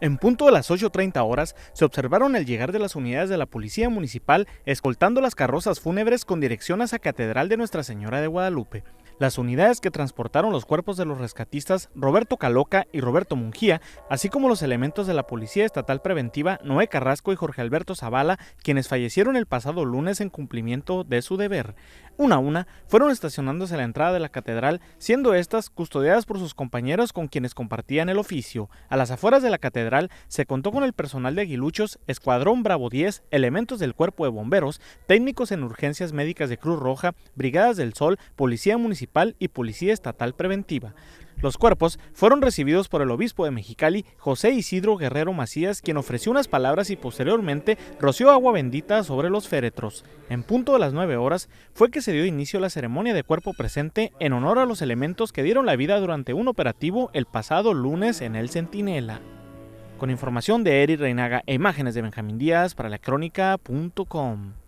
En punto de las 8.30 horas, se observaron el llegar de las unidades de la Policía Municipal escoltando las carrozas fúnebres con dirección a la Catedral de Nuestra Señora de Guadalupe. Las unidades que transportaron los cuerpos de los rescatistas Roberto Caloca y Roberto Mungía, así como los elementos de la Policía Estatal Preventiva Noé Carrasco y Jorge Alberto Zavala, quienes fallecieron el pasado lunes en cumplimiento de su deber. Una a una, fueron estacionándose a la entrada de la catedral, siendo estas custodiadas por sus compañeros con quienes compartían el oficio. A las afueras de la catedral se contó con el personal de aguiluchos, escuadrón Bravo 10, elementos del cuerpo de bomberos, técnicos en urgencias médicas de Cruz Roja, brigadas del Sol, policía municipal y Policía Estatal Preventiva. Los cuerpos fueron recibidos por el obispo de Mexicali, José Isidro Guerrero Macías, quien ofreció unas palabras y posteriormente roció agua bendita sobre los féretros. En punto de las 9 horas fue que se dio inicio a la ceremonia de cuerpo presente en honor a los elementos que dieron la vida durante un operativo el pasado lunes en el Centinela. Con información de Eri Reinaga e imágenes de Benjamín Díaz para la crónica.com.